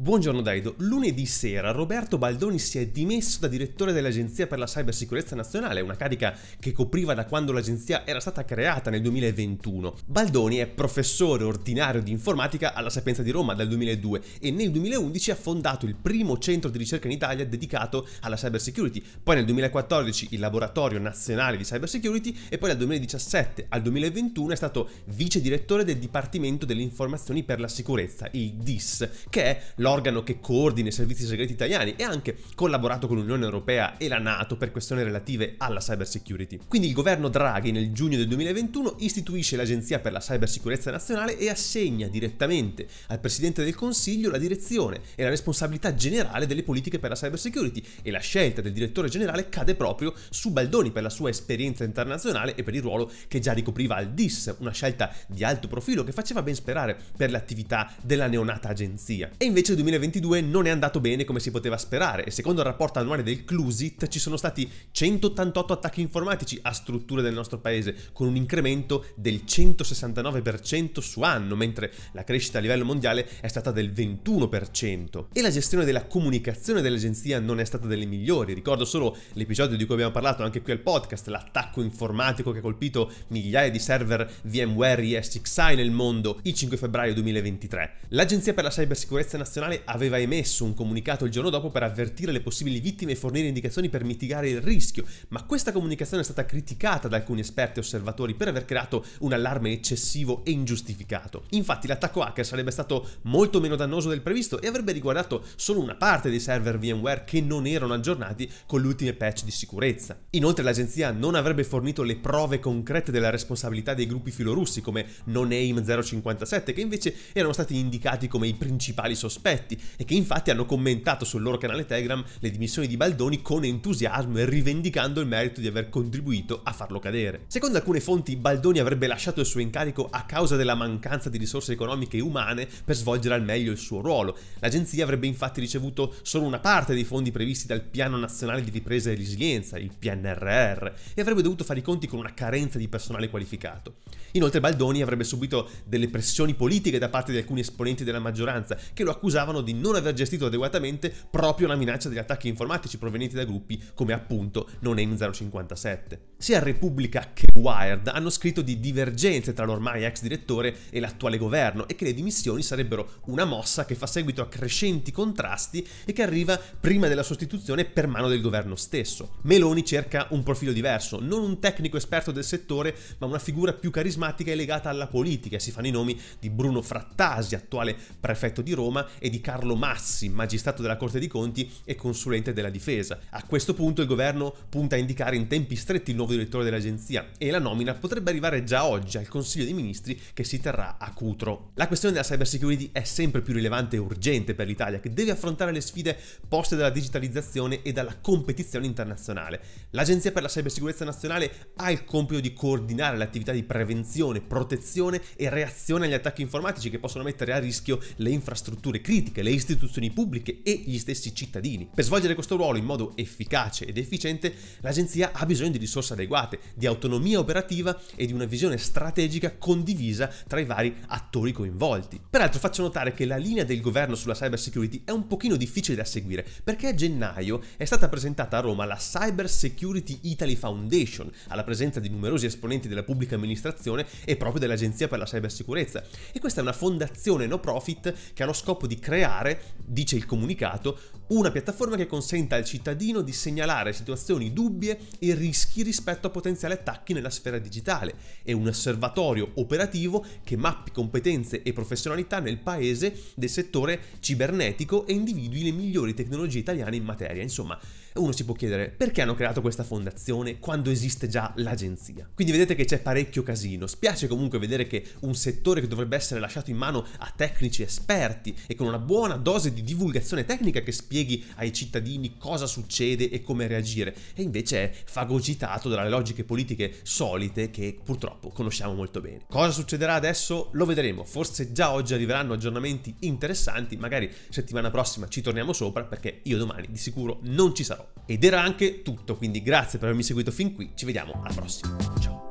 Buongiorno Daido, lunedì sera Roberto Baldoni si è dimesso da direttore dell'Agenzia per la Cybersicurezza Nazionale, una carica che copriva da quando l'agenzia era stata creata nel 2021. Baldoni è professore ordinario di informatica alla Sapienza di Roma dal 2002 e nel 2011 ha fondato il primo centro di ricerca in Italia dedicato alla cybersecurity, poi nel 2014 il Laboratorio Nazionale di Cybersecurity e poi dal 2017 al 2021 è stato vice direttore del Dipartimento delle Informazioni per la Sicurezza, il DIS, che è l'organo che coordina i servizi segreti italiani e ha anche collaborato con l'Unione Europea e la Nato per questioni relative alla cybersecurity. Quindi il governo Draghi nel giugno del 2021 istituisce l'Agenzia per la Cybersicurezza Nazionale e assegna direttamente al Presidente del Consiglio la direzione e la responsabilità generale delle politiche per la cybersecurity e la scelta del direttore generale cade proprio su Baldoni per la sua esperienza internazionale e per il ruolo che già ricopriva al DIS, una scelta di alto profilo che faceva ben sperare per l'attività della neonata agenzia. E invece 2022 non è andato bene come si poteva sperare e secondo il rapporto annuale del Clusit ci sono stati 188 attacchi informatici a strutture del nostro paese con un incremento del 169% su anno, mentre la crescita a livello mondiale è stata del 21% e la gestione della comunicazione dell'agenzia non è stata delle migliori. Ricordo solo l'episodio di cui abbiamo parlato anche qui al podcast, l'attacco informatico che ha colpito migliaia di server VMware e SXI nel mondo il 5 febbraio 2023. L'Agenzia per la Cybersicurezza Nazionale Nazionale aveva emesso un comunicato il giorno dopo per avvertire le possibili vittime e fornire indicazioni per mitigare il rischio, ma questa comunicazione è stata criticata da alcuni esperti e osservatori per aver creato un allarme eccessivo e ingiustificato. Infatti l'attacco hacker sarebbe stato molto meno dannoso del previsto e avrebbe riguardato solo una parte dei server VMware che non erano aggiornati con le patch di sicurezza. Inoltre l'agenzia non avrebbe fornito le prove concrete della responsabilità dei gruppi filorussi come NoName 057 che invece erano stati indicati come i principali sospetti effetti e che infatti hanno commentato sul loro canale Telegram le dimissioni di Baldoni con entusiasmo e rivendicando il merito di aver contribuito a farlo cadere. Secondo alcune fonti Baldoni avrebbe lasciato il suo incarico a causa della mancanza di risorse economiche e umane per svolgere al meglio il suo ruolo. L'agenzia avrebbe infatti ricevuto solo una parte dei fondi previsti dal Piano Nazionale di Ripresa e Resilienza, il PNRR, e avrebbe dovuto fare i conti con una carenza di personale qualificato. Inoltre Baldoni avrebbe subito delle pressioni politiche da parte di alcuni esponenti della maggioranza che lo accusavano accusavano di non aver gestito adeguatamente proprio la minaccia degli attacchi informatici provenienti da gruppi come appunto Nonem 057. Sia Repubblica che Wired hanno scritto di divergenze tra l'ormai ex direttore e l'attuale governo e che le dimissioni sarebbero una mossa che fa seguito a crescenti contrasti e che arriva prima della sostituzione per mano del governo stesso. Meloni cerca un profilo diverso, non un tecnico esperto del settore, ma una figura più carismatica e legata alla politica. Si fanno i nomi di Bruno Frattasi, attuale prefetto di Roma, e di di Carlo Massi, magistrato della Corte dei Conti e consulente della difesa. A questo punto il governo punta a indicare in tempi stretti il nuovo direttore dell'agenzia e la nomina potrebbe arrivare già oggi al Consiglio dei Ministri che si terrà a Cutro. La questione della cybersecurity è sempre più rilevante e urgente per l'Italia che deve affrontare le sfide poste dalla digitalizzazione e dalla competizione internazionale. L'Agenzia per la Cybersicurezza Nazionale ha il compito di coordinare le attività di prevenzione, protezione e reazione agli attacchi informatici che possono mettere a rischio le infrastrutture critiche politica, le istituzioni pubbliche e gli stessi cittadini. Per svolgere questo ruolo in modo efficace ed efficiente, l'agenzia ha bisogno di risorse adeguate, di autonomia operativa e di una visione strategica condivisa tra i vari attori coinvolti. Peraltro faccio notare che la linea del governo sulla cyber security è un pochino difficile da seguire, perché a gennaio è stata presentata a Roma la Cyber Security Italy Foundation, alla presenza di numerosi esponenti della pubblica amministrazione e proprio dell'Agenzia per la Cybersicurezza. E questa è una fondazione no profit che ha lo scopo di creare creare, dice il comunicato, una piattaforma che consenta al cittadino di segnalare situazioni dubbie e rischi rispetto a potenziali attacchi nella sfera digitale e un osservatorio operativo che mappi competenze e professionalità nel paese del settore cibernetico e individui le migliori tecnologie italiane in materia. Insomma, uno si può chiedere perché hanno creato questa fondazione quando esiste già l'agenzia. Quindi vedete che c'è parecchio casino. Spiace comunque vedere che un settore che dovrebbe essere lasciato in mano a tecnici esperti e con una buona dose di divulgazione tecnica che spieghi ai cittadini cosa succede e come reagire, e invece è fagocitato dalle logiche politiche solite che purtroppo conosciamo molto bene. Cosa succederà adesso? Lo vedremo. Forse già oggi arriveranno aggiornamenti interessanti, magari settimana prossima ci torniamo sopra perché io domani di sicuro non ci sarò sarò. Ed era anche tutto, quindi grazie per avermi seguito fin qui, ci vediamo alla prossima. Ciao!